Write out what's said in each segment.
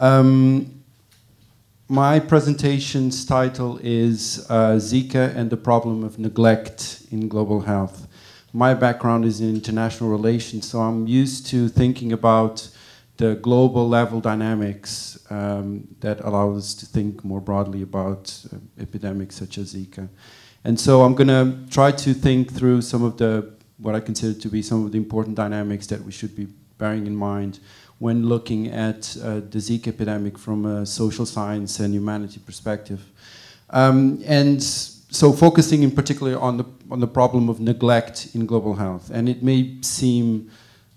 Um, my presentation's title is uh, Zika and the Problem of Neglect in Global Health. My background is in international relations, so I'm used to thinking about the global level dynamics um, that allow us to think more broadly about uh, epidemics such as Zika. And so I'm going to try to think through some of the, what I consider to be some of the important dynamics that we should be bearing in mind when looking at uh, the Zika epidemic from a social science and humanity perspective. Um, and so focusing in particular on the, on the problem of neglect in global health. And it may seem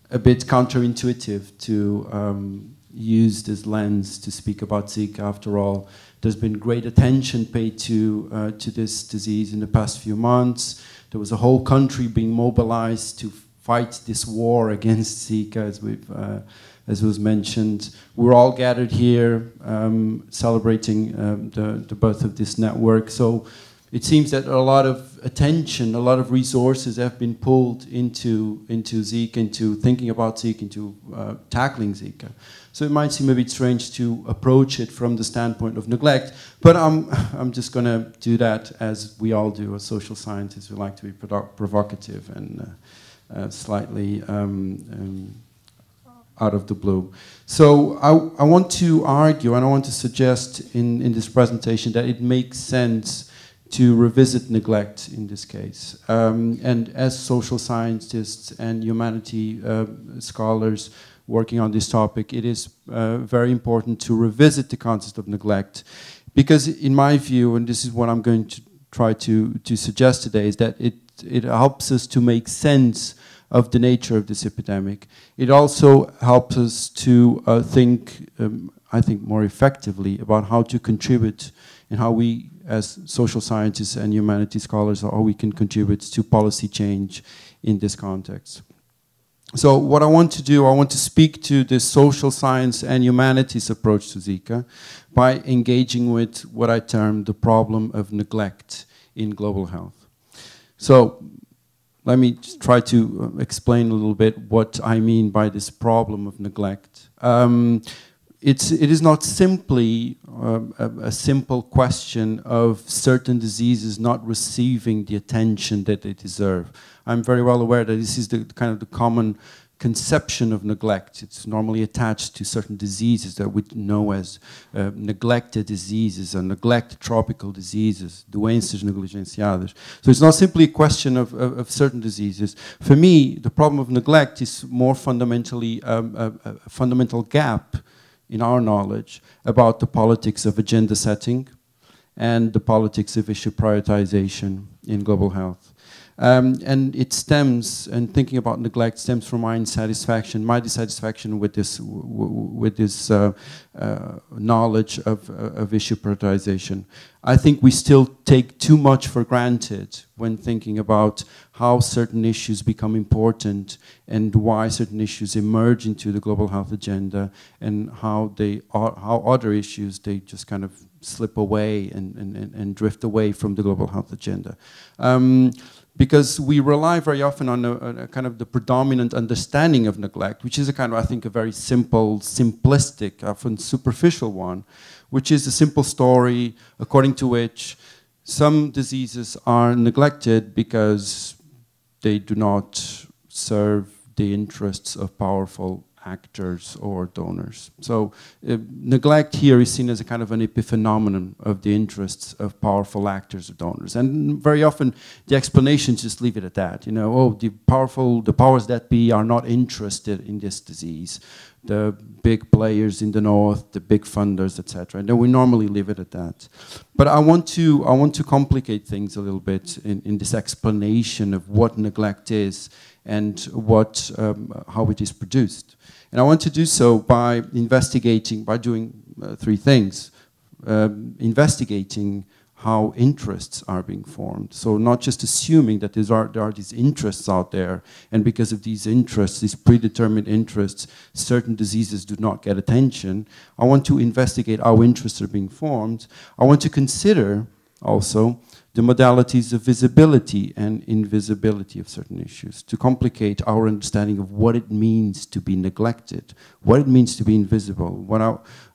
a bit counterintuitive to um, use this lens to speak about Zika after all. There's been great attention paid to, uh, to this disease in the past few months. There was a whole country being mobilized to fight this war against Zika, as we've uh, as was mentioned. We're all gathered here um, celebrating um, the, the birth of this network. So it seems that a lot of attention, a lot of resources have been pulled into, into Zika, into thinking about Zika, into uh, tackling Zika. So it might seem a bit strange to approach it from the standpoint of neglect, but I'm, I'm just going to do that as we all do as social scientists. We like to be provocative and uh, uh, slightly um, um, out of the blue. So I, I want to argue and I want to suggest in, in this presentation that it makes sense to revisit neglect in this case. Um, and as social scientists and humanity uh, scholars working on this topic, it is uh, very important to revisit the concept of neglect. Because in my view, and this is what I'm going to try to, to suggest today, is that it, it helps us to make sense of the nature of this epidemic. It also helps us to uh, think, um, I think, more effectively about how to contribute and how we, as social scientists and humanities scholars, how we can contribute to policy change in this context. So what I want to do, I want to speak to the social science and humanities approach to Zika by engaging with what I term the problem of neglect in global health. So let me try to uh, explain a little bit what I mean by this problem of neglect. Um, it's, it is not simply uh, a, a, simple question of certain diseases not receiving the attention that they deserve. I'm very well aware that this is the kind of the common conception of neglect. It's normally attached to certain diseases that we know as uh, neglected diseases or neglect tropical diseases, doenças negligenciadas. So it's not simply a question of, of, of, certain diseases. For me, the problem of neglect is more fundamentally um, a, a fundamental gap in our knowledge about the politics of agenda setting and the politics of issue prioritization in global health. Um, and it stems, and thinking about neglect stems from my dissatisfaction, my dissatisfaction with this, with this uh, uh, knowledge of, uh, of issue prioritization. I think we still take too much for granted when thinking about how certain issues become important and why certain issues emerge into the global health agenda and how they are, how other issues they just kind of slip away and, and, and drift away from the global health agenda. Um, because we rely very often on a, a, kind of the predominant understanding of neglect, which is a kind of, I think, a very simple, simplistic, often superficial one, which is a simple story according to which some diseases are neglected because they do not serve the interests of powerful actors or donors. So uh, neglect here is seen as a kind of an epiphenomenon of the interests of powerful actors or donors. And very often the explanations just leave it at that. You know, oh, the powerful, the powers that be are not interested in this disease. The big players in the north, the big funders, etc. And then we normally leave it at that. But I want to, I want to complicate things a little bit in, in this explanation of what neglect is and what, um, how it is produced. And I want to do so by investigating, by doing uh, three things. Um, investigating how interests are being formed. So not just assuming that are, there are these interests out there, and because of these interests, these predetermined interests, certain diseases do not get attention. I want to investigate how interests are being formed. I want to consider also the modalities of visibility and invisibility of certain issues, to complicate our understanding of what it means to be neglected, what it means to be invisible. What I,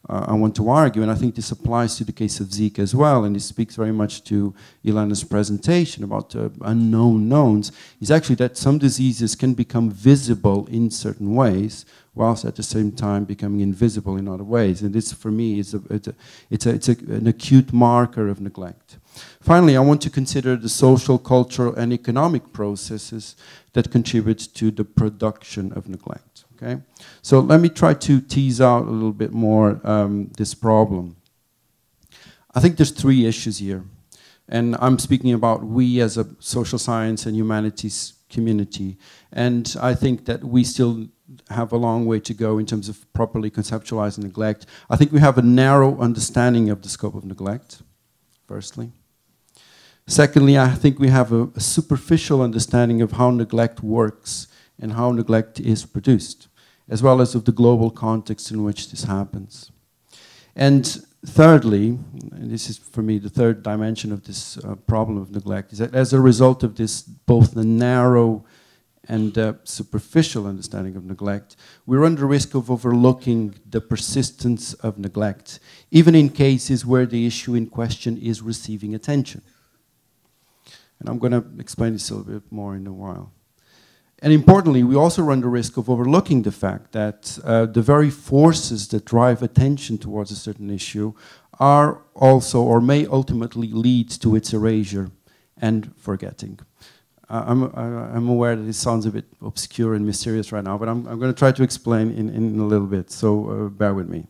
uh, I want to argue, and I think this applies to the case of Zeke as well, and it speaks very much to Ilana's presentation about uh, unknown knowns, is actually that some diseases can become visible in certain ways, whilst at the same time becoming invisible in other ways. And this, for me, is a, it's, a, it's, a, it's an acute marker of neglect. Finally, I want to consider the social, cultural, and economic processes that contribute to the production of neglect. Okay? So let me try to tease out a little bit more um, this problem. I think there's three issues here. And I'm speaking about we as a social science and humanities community. And I think that we still have a long way to go in terms of properly conceptualizing neglect. I think we have a narrow understanding of the scope of neglect, firstly. Secondly, I think we have a, a superficial understanding of how neglect works and how neglect is produced, as well as of the global context in which this happens. And thirdly, and this is for me the third dimension of this uh, problem of neglect, is that as a result of this, both the narrow and uh, superficial understanding of neglect, we're under risk of overlooking the persistence of neglect, even in cases where the issue in question is receiving attention. And I'm going to explain this a little bit more in a while. And importantly, we also run the risk of overlooking the fact that uh, the very forces that drive attention towards a certain issue are also or may ultimately lead to its erasure and forgetting. Uh, I'm, I'm, aware that this sounds a bit obscure and mysterious right now, but I'm, I'm going to try to explain in, in a little bit, so uh, bear with me.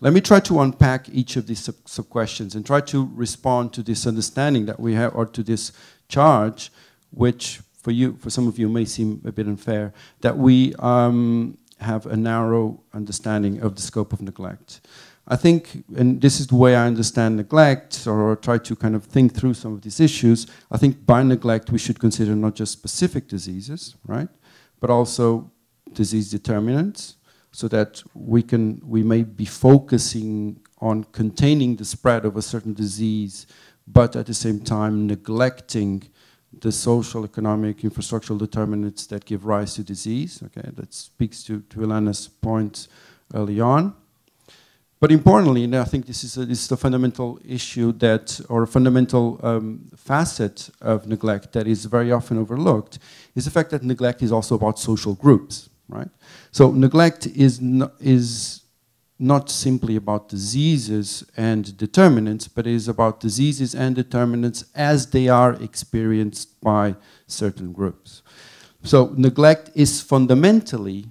Let me try to unpack each of these sub, sub questions and try to respond to this understanding that we have, or to this charge, which for you, for some of you, may seem a bit unfair, that we um, have a narrow understanding of the scope of neglect. I think, and this is the way I understand neglect, or try to kind of think through some of these issues. I think by neglect we should consider not just specific diseases, right, but also disease determinants, so that we can we may be focusing on containing the spread of a certain disease, but at the same time neglecting the social, economic, infrastructural determinants that give rise to disease. Okay, that speaks to, to Elena's point early on. But importantly, and I think this is a, this is a fundamental issue that, or a fundamental um, facet of neglect that is very often overlooked, is the fact that neglect is also about social groups right? So neglect is not, is not simply about diseases and determinants, but it is about diseases and determinants as they are experienced by certain groups. So neglect is fundamentally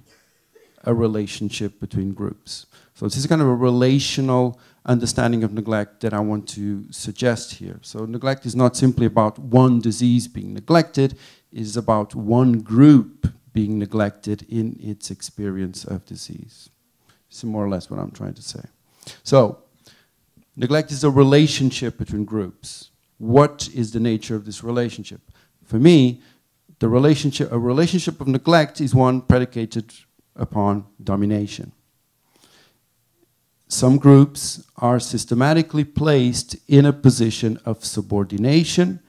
a relationship between groups. So this is kind of a relational understanding of neglect that I want to suggest here. So neglect is not simply about one disease being neglected, it is about one group being neglected in its experience of disease. It's is more or less what I'm trying to say. So, neglect is a relationship between groups. What is the nature of this relationship? For me, the relationship, a relationship of neglect is one predicated upon domination. Some groups are systematically placed in a position of subordination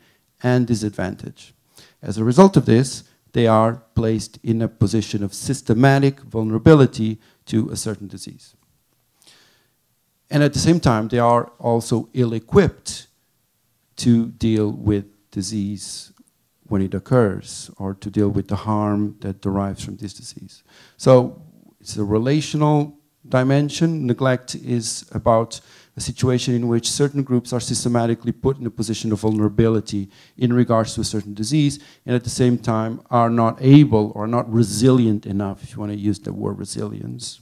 and disadvantage. As a result of this, they are placed in a position of systematic vulnerability to a certain disease. And at the same time, they are also ill equipped to deal with disease when it occurs or to deal with the harm that derives from this disease. So it's a relational dimension. Neglect is about a situation in which certain groups are systematically put in a position of vulnerability in regards to a certain disease, and at the same time are not able or not resilient enough, if you want to use the word resilience,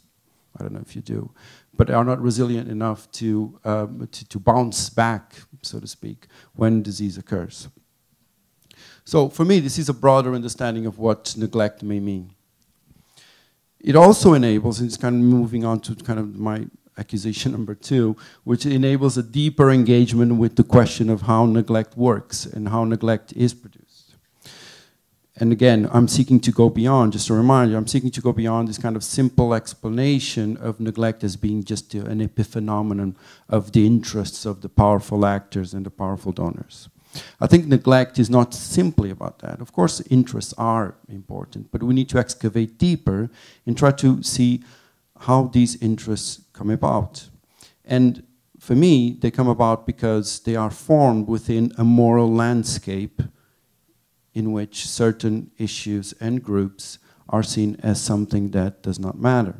I don't know if you do, but are not resilient enough to, um, to, to bounce back, so to speak, when disease occurs. So for me, this is a broader understanding of what neglect may mean. It also enables, and it's kind of moving on to kind of my accusation number two, which enables a deeper engagement with the question of how neglect works and how neglect is produced. And again, I'm seeking to go beyond, just a reminder, I'm seeking to go beyond this kind of simple explanation of neglect as being just an epiphenomenon of the interests of the powerful actors and the powerful donors. I think neglect is not simply about that. Of course, interests are important, but we need to excavate deeper and try to see how these interests come about. And for me, they come about because they are formed within a moral landscape in which certain issues and groups are seen as something that does not matter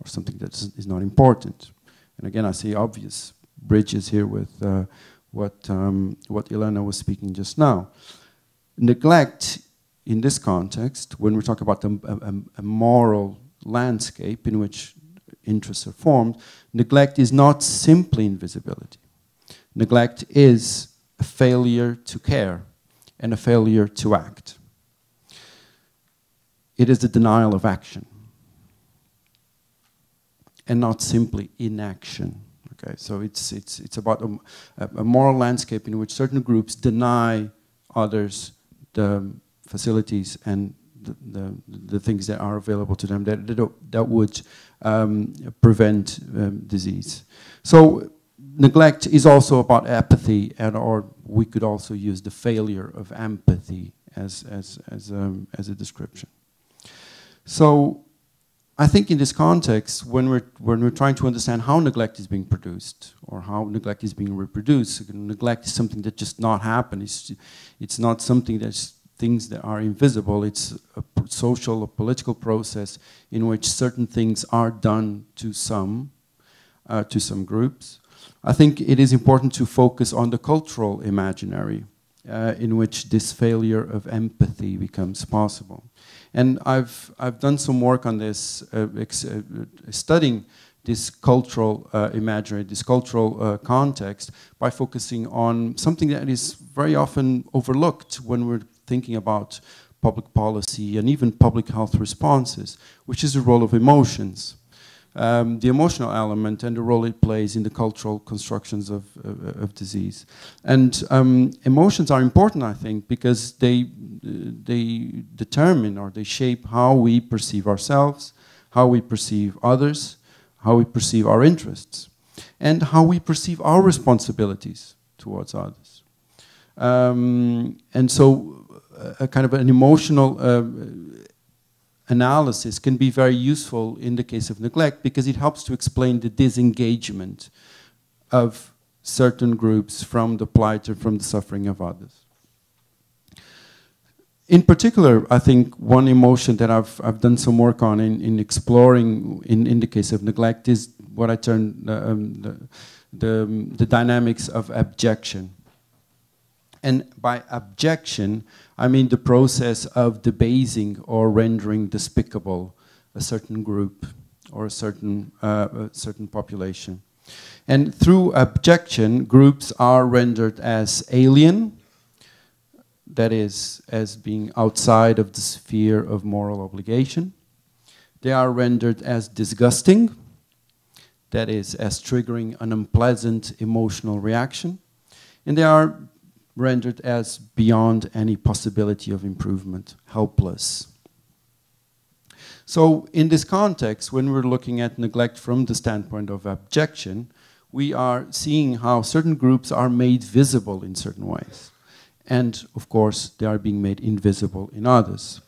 or something that is not important. And again, I see obvious bridges here with uh, what, um, what Elena was speaking just now. Neglect in this context, when we talk about a, a, a moral landscape in which interests are formed, neglect is not simply invisibility. Neglect is a failure to care and a failure to act. It is a denial of action and not simply inaction. Okay, so it's, it's, it's about a, a moral landscape in which certain groups deny others the facilities and the, the, things that are available to them that, that, that would um, prevent um, disease. So neglect is also about apathy, and or we could also use the failure of empathy as, as, as, um, as a description. So I think in this context, when we're, when we're trying to understand how neglect is being produced or how neglect is being reproduced, neglect is something that just not happens. It's, it's not something that's things that are invisible. It's a social, or political process in which certain things are done to some, uh, to some groups. I think it is important to focus on the cultural imaginary uh, in which this failure of empathy becomes possible. And I've, I've done some work on this, uh, uh studying this cultural uh, imaginary, this cultural uh, context, by focusing on something that is very often overlooked when we're thinking about public policy and even public health responses, which is the role of emotions. Um, the emotional element and the role it plays in the cultural constructions of, uh, of disease. And um, emotions are important, I think, because they, they determine or they shape how we perceive ourselves, how we perceive others, how we perceive our interests, and how we perceive our responsibilities towards others. Um, and so a kind of an emotional uh, analysis can be very useful in the case of neglect because it helps to explain the disengagement of certain groups from the plight or from the suffering of others. In particular, I think one emotion that I've, I've done some work on in, in exploring in, in the case of neglect is what I term uh, um, the, the, um, the dynamics of abjection. And by abjection, I mean the process of debasing or rendering despicable a certain group or a certain, uh, a certain population. And through abjection, groups are rendered as alien, that is, as being outside of the sphere of moral obligation. They are rendered as disgusting, that is, as triggering an unpleasant emotional reaction. And they are rendered as beyond any possibility of improvement, helpless. So in this context, when we're looking at neglect from the standpoint of abjection, we are seeing how certain groups are made visible in certain ways. And of course, they are being made invisible in others.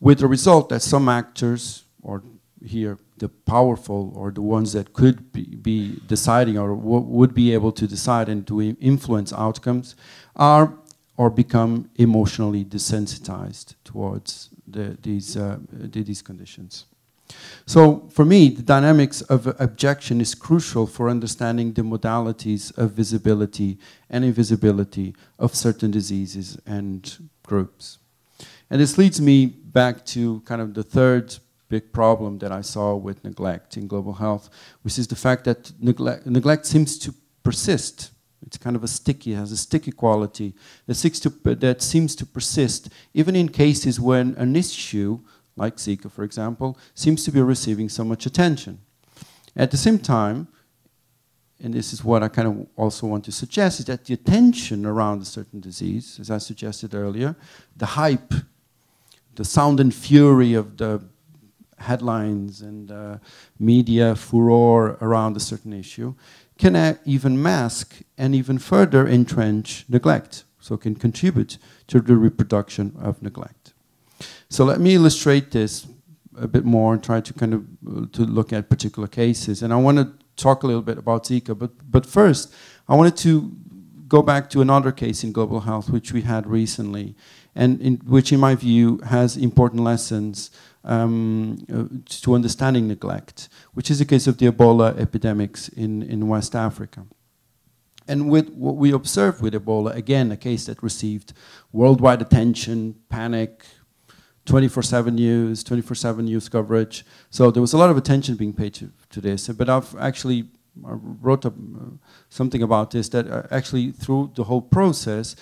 With the result that some actors or here the powerful or the ones that could be, be deciding or would be able to decide and to influence outcomes are or become emotionally desensitized towards the, these, uh, these conditions. So, for me, the dynamics of objection is crucial for understanding the modalities of visibility and invisibility of certain diseases and groups. And this leads me back to kind of the third big problem that I saw with neglect in global health, which is the fact that neglect, neglect seems to persist. It's kind of a sticky, has a sticky quality that seems, to, that seems to persist, even in cases when an issue, like Zika, for example, seems to be receiving so much attention. At the same time, and this is what I kind of also want to suggest, is that the attention around a certain disease, as I suggested earlier, the hype, the sound and fury of the headlines and uh, media furor around a certain issue can even mask and even further entrench neglect, so can contribute to the reproduction of neglect. So let me illustrate this a bit more and try to kind of uh, to look at particular cases. And I want to talk a little bit about Zika, but but first I wanted to go back to another case in global health which we had recently and in, which, in my view, has important lessons um, uh, to understanding neglect, which is the case of the Ebola epidemics in, in West Africa. And with what we observed with Ebola, again, a case that received worldwide attention, panic, 24 7 news, 24 7 news coverage. So there was a lot of attention being paid to, to this. But I've actually I uh, wrote a, uh, something about this that uh, actually, through the whole process,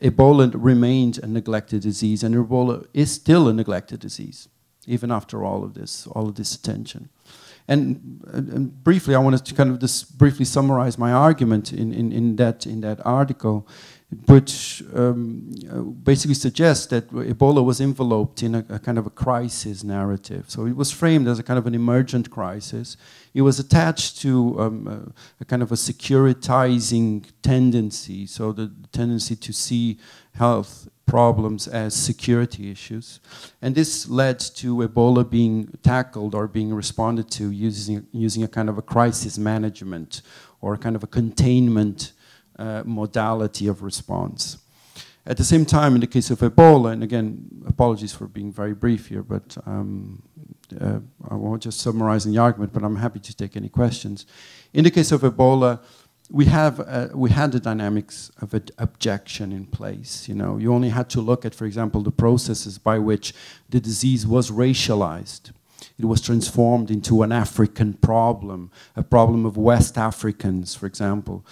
Ebola remained a neglected disease, and Ebola is still a neglected disease, even after all of this, all of this attention. And, and briefly, I wanted to kind of just briefly summarize my argument in, in, in, that, in that article which um, basically suggests that Ebola was enveloped in a, a, kind of a crisis narrative. So it was framed as a kind of an emergent crisis. It was attached to um, a, a, kind of a securitizing tendency, so the tendency to see health problems as security issues. And this led to Ebola being tackled or being responded to using, using a kind of a crisis management or a kind of a containment uh, modality of response. At the same time, in the case of Ebola, and again, apologies for being very brief here, but um, uh, I won't just summarize the argument, but I'm happy to take any questions. In the case of Ebola, we have uh, we had the dynamics of ad- objection in place. You know, you only had to look at, for example, the processes by which the disease was racialized. It was transformed into an African problem, a problem of West Africans, for example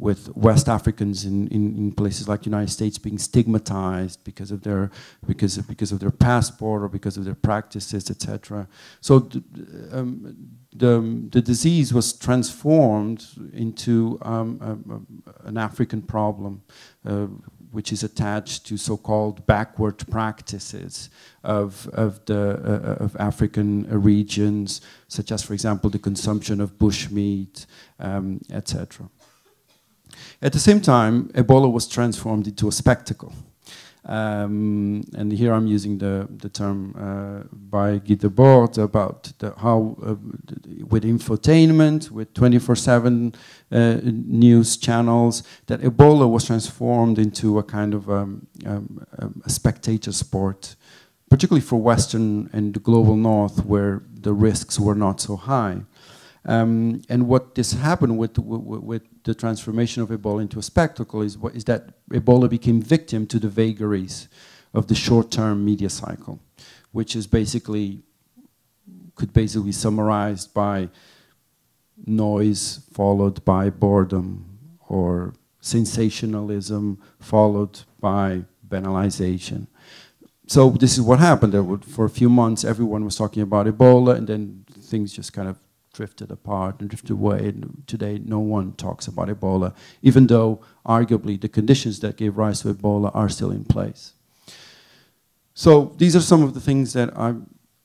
with West Africans in, in, in, places like United States being stigmatized because of their because of, because of their passport or because of their practices, etc. So um, the um, the disease was transformed into um, a, um, a, um, an African problem. Uh, which is attached to so-called backward practices of, of, the, uh, of African uh, regions, such as, for example, the consumption of bushmeat, um, etc. At the same time, Ebola was transformed into a spectacle. Um, and here I'm using the, the term uh, by Guy Debord about the, how, uh, with infotainment, with 24 7 uh, news channels, that Ebola was transformed into a kind of um, um, um, a spectator sport, particularly for Western and the global North, where the risks were not so high. Um, and what this happened with, with, with, the transformation of Ebola into a spectacle is, what, is that Ebola became victim to the vagaries of the short-term media cycle, which is basically, could basically be summarized by noise followed by boredom or sensationalism followed by banalization. So this is what happened. For a few months, everyone was talking about Ebola, and then things just kind of drifted apart and drifted away. And today, no one talks about Ebola, even though arguably the conditions that gave rise to Ebola are still in place. So these are some of the things that I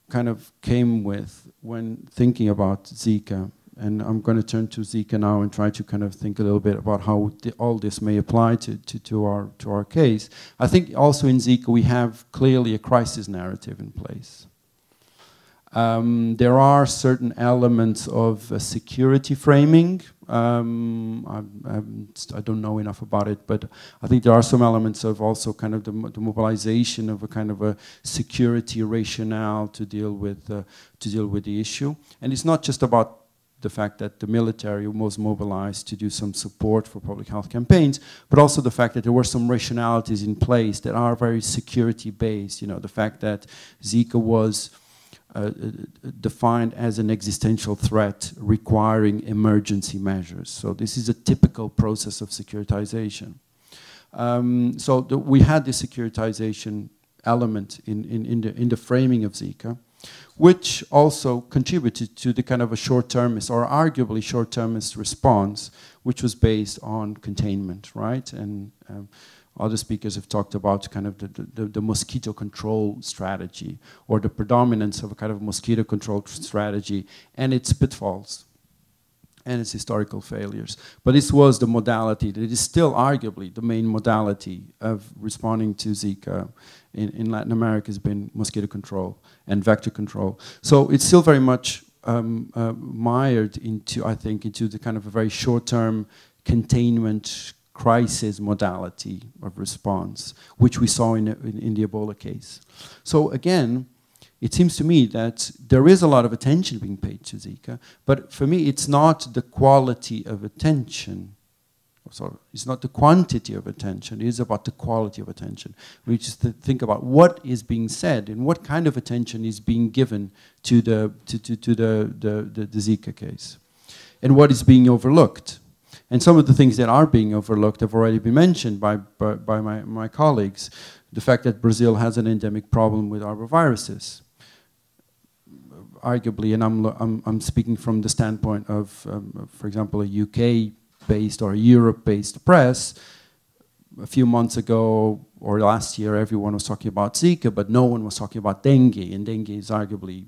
kind of came with when thinking about Zika. And I'm going to turn to Zika now and try to kind of think a little bit about how the, all this may apply to, to, to, our, to our case. I think also in Zika we have clearly a crisis narrative in place. Um, there are certain elements of uh, security framing. Um, I, I, don't know enough about it, but I think there are some elements of also kind of the, the mobilization of a kind of a security rationale to deal with uh, to deal with the issue. And it's not just about the fact that the military was mobilized to do some support for public health campaigns, but also the fact that there were some rationalities in place that are very security based. You know, the fact that Zika was uh, uh, defined as an existential threat requiring emergency measures. So this is a typical process of securitization. Um, so the, we had the securitization element in, in, in, the, in the framing of Zika, which also contributed to the kind of a short-termist or arguably short-termist response, which was based on containment, right? And um, other speakers have talked about kind of the, the, the mosquito control strategy or the predominance of a kind of mosquito control strategy and its pitfalls and its historical failures. But this was the modality that is still arguably the main modality of responding to Zika in, in Latin America has been mosquito control and vector control. So it's still very much um, uh, mired into, I think, into the kind of a very short-term containment crisis modality of response, which we saw in, in, in the Ebola case. So again, it seems to me that there is a lot of attention being paid to Zika, but for me, it's not the quality of attention. Sorry, it's not the quantity of attention, it is about the quality of attention. We just think about what is being said and what kind of attention is being given to the, to, to, to the, the, the, the Zika case and what is being overlooked. And some of the things that are being overlooked have already been mentioned by, by, by my, my colleagues. The fact that Brazil has an endemic problem with arboviruses, arguably, and I'm, I'm, I'm, speaking from the standpoint of, um, for example, a UK based or Europe based press. A few months ago or last year, everyone was talking about Zika, but no one was talking about dengue, and dengue is arguably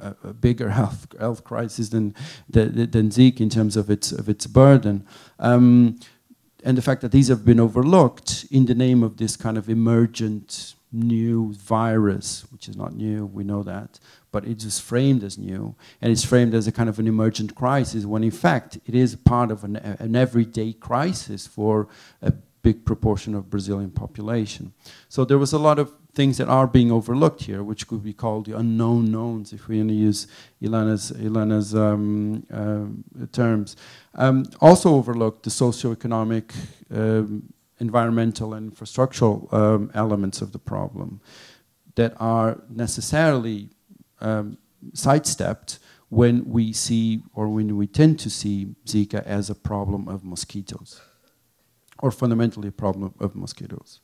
a, a bigger health health crisis than than, than Zika in terms of its of its burden. Um, and the fact that these have been overlooked in the name of this kind of emergent new virus, which is not new, we know that, but it is framed as new, and it's framed as a kind of an emergent crisis, when in fact it is part of an, an everyday crisis for a big proportion of Brazilian population. So there was a lot of things that are being overlooked here, which could be called the unknown knowns, if we only use Ilana's, Ilana's um, uh, terms. Um, also overlooked the socioeconomic, um, environmental and infrastructural um, elements of the problem that are necessarily um, sidestepped when we see or when we tend to see Zika as a problem of mosquitoes or fundamentally a problem of mosquitoes.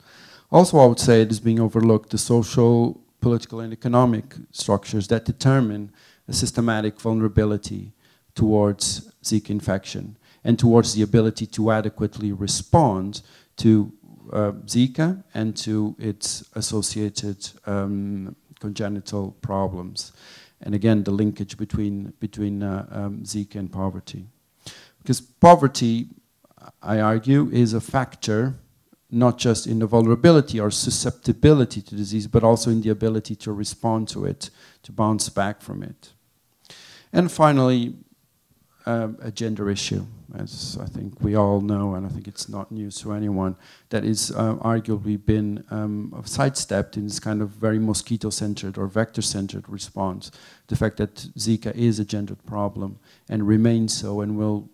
Also, I would say it is being overlooked the social, political, and economic structures that determine a systematic vulnerability towards Zika infection and towards the ability to adequately respond to uh, Zika and to its associated um, congenital problems. And again, the linkage between, between uh, um, Zika and poverty. Because poverty I argue, is a factor not just in the vulnerability or susceptibility to disease, but also in the ability to respond to it, to bounce back from it. And finally, um, a gender issue, as I think we all know, and I think it's not news to anyone, that is uh, arguably been um, sidestepped in this kind of very mosquito centered or vector centered response. The fact that Zika is a gendered problem and remains so and will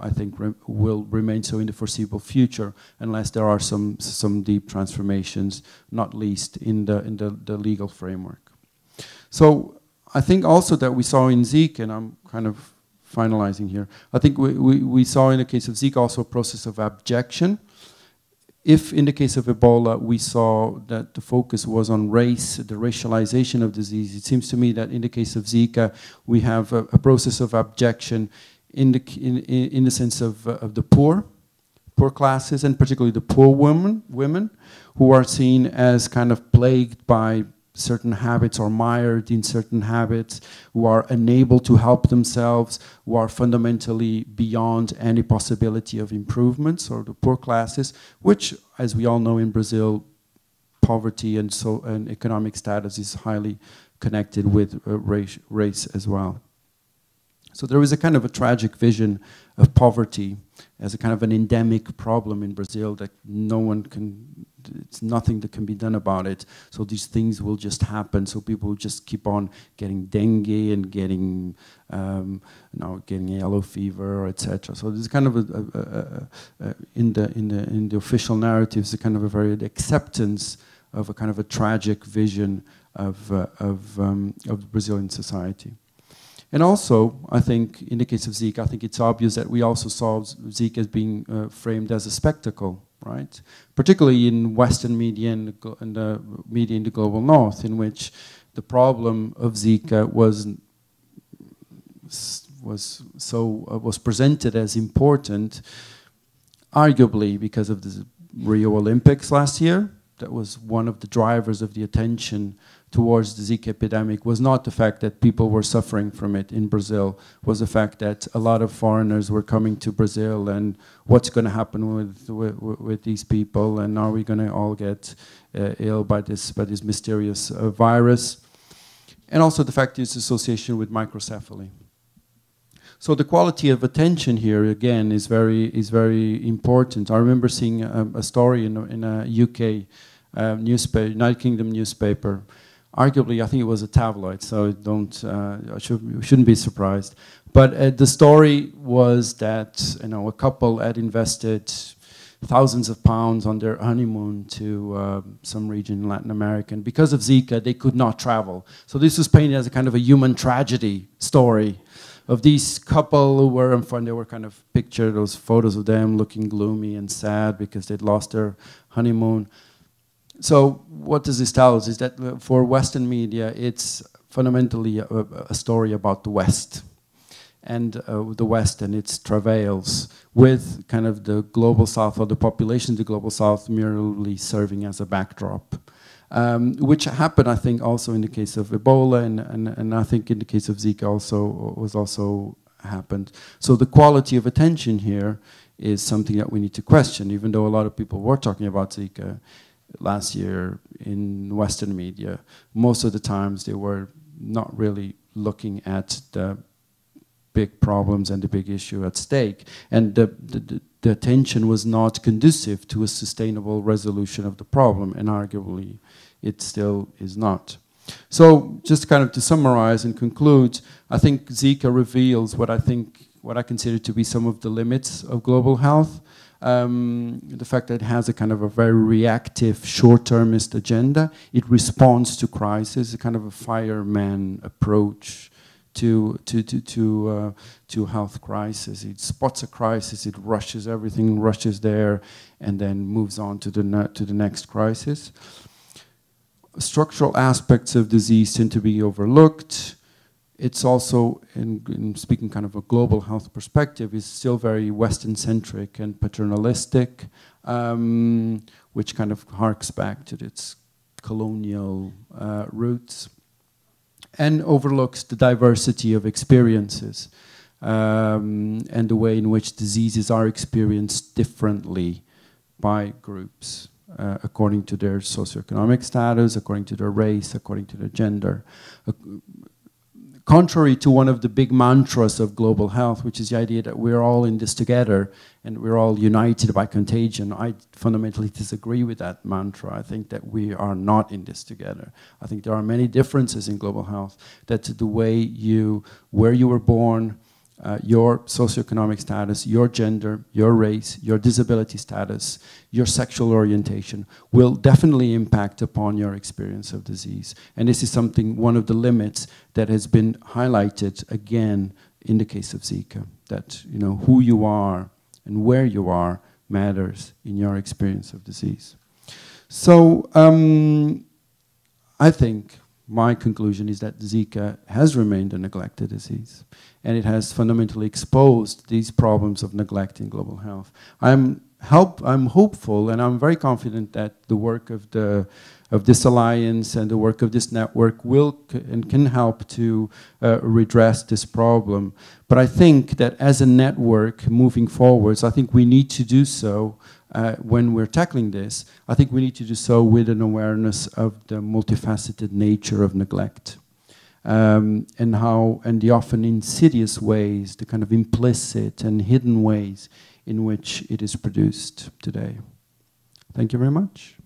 I think re will remain so in the foreseeable future unless there are some some deep transformations, not least in the in the, the legal framework. So I think also that we saw in Zika, and I'm kind of finalizing here, I think we, we, we saw in the case of Zika also a process of abjection. If in the case of Ebola we saw that the focus was on race, the racialization of disease, it seems to me that in the case of Zika we have a, a process of abjection in the, in, in the sense of, uh, of the poor, poor classes, and particularly the poor women, women who are seen as kind of plagued by certain habits or mired in certain habits, who are unable to help themselves, who are fundamentally beyond any possibility of improvements, or the poor classes, which, as we all know in Brazil, poverty and so and economic status is highly connected with uh, race, race as well. So there was a kind of a tragic vision of poverty as a kind of an endemic problem in Brazil that no one can, it's nothing that can be done about it. So these things will just happen. So people just keep on getting dengue and getting, um, you know, getting yellow fever, etc. So there's kind of a, a, a, in the in the in the official narratives, a kind of a very acceptance of a kind of a tragic vision of uh, of um, of Brazilian society. And also, I think, in the case of Zeke, I think it's obvious that we also saw Zeke as being uh, framed as a spectacle, right? Particularly in Western media and, and media in the global north, in which the problem of Zika uh, was was so uh, was presented as important, arguably because of the Rio Olympics last year. That was one of the drivers of the attention towards the Zika epidemic was not the fact that people were suffering from it in Brazil, was the fact that a lot of foreigners were coming to Brazil and what's going to happen with, with, with, these people and are we going to all get uh, ill by this, by this mysterious uh, virus? And also the fact its association with microcephaly. So the quality of attention here again is very is very important. I remember seeing a, a story in a, in a UK uh, newspaper, United Kingdom newspaper, arguably, I think it was a tabloid, so don't uh, should, shouldn't be surprised. But uh, the story was that you know a couple had invested thousands of pounds on their honeymoon to uh, some region in Latin America, and because of Zika, they could not travel. So this was painted as a kind of a human tragedy story of these couple who were in front. They were kind of pictured those photos of them looking gloomy and sad because they'd lost their honeymoon so what does this tell us is that uh, for Western media, it's fundamentally a, a story about the West and uh, the West and its travails with kind of the global South or the population of the global South merely serving as a backdrop. Um, which happened, I think, also in the case of Ebola, and, and, and I think in the case of Zika also was also happened. So the quality of attention here is something that we need to question, even though a lot of people were talking about Zika last year in Western media, most of the times they were not really looking at the big problems and the big issue at stake. And the, the, the attention was not conducive to a sustainable resolution of the problem, and arguably it still is not. So just kind of to summarize and conclude, I think Zika reveals what I think what I consider to be some of the limits of global health um, the fact that it has a kind of a very reactive, short-termist agenda. It responds to crisis, a kind of a fireman approach to to to to, uh, to health crisis. It spots a crisis, it rushes everything, rushes there, and then moves on to the to the next crisis. Structural aspects of disease tend to be overlooked it's also, in, in, speaking kind of a global health perspective, is still very Western-centric and paternalistic, um, which kind of harks back to its colonial uh, roots, and overlooks the diversity of experiences um, and the way in which diseases are experienced differently by groups. Uh, according to their socioeconomic status, according to their race, according to their gender, contrary to one of the big mantras of global health, which is the idea that we're all in this together and we're all united by contagion, I fundamentally disagree with that mantra. I think that we are not in this together. I think there are many differences in global health. That's the way you, where you were born, uh, your socioeconomic status, your gender, your race, your disability status, your sexual orientation will definitely impact upon your experience of disease. And this is something, one of the limits that has been highlighted again in the case of Zika, that you know who you are and where you are matters in your experience of disease. So um, I think my conclusion is that Zika has remained a neglected disease, and it has fundamentally exposed these problems of neglect in global health. I'm help, I'm hopeful, and I'm very confident that the work of the of this alliance and the work of this network will and can help to uh, redress this problem. But I think that as a network moving forwards, I think we need to do so uh, when we're tackling this, I think we need to do so with an awareness of the multifaceted nature of neglect um, and how and the often insidious ways, the kind of implicit and hidden ways in which it is produced today. Thank you very much.